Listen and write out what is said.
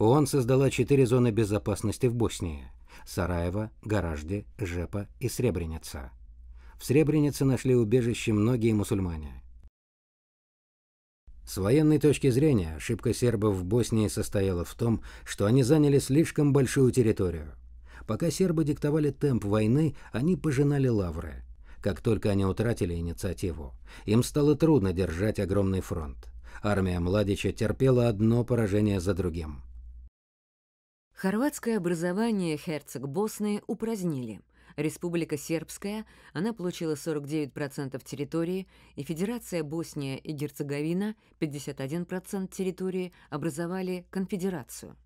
ООН создала четыре зоны безопасности в Боснии – Сараево, Гаражде, Жепа и Сребреница. В Сребренице нашли убежище многие мусульмане. С военной точки зрения ошибка сербов в Боснии состояла в том, что они заняли слишком большую территорию. Пока сербы диктовали темп войны, они пожинали лавры. Как только они утратили инициативу, им стало трудно держать огромный фронт. Армия Младича терпела одно поражение за другим. Хорватское образование герцог Босны упразднили. Республика Сербская, она получила 49% территории, и Федерация Босния и Герцеговина, 51% территории, образовали конфедерацию.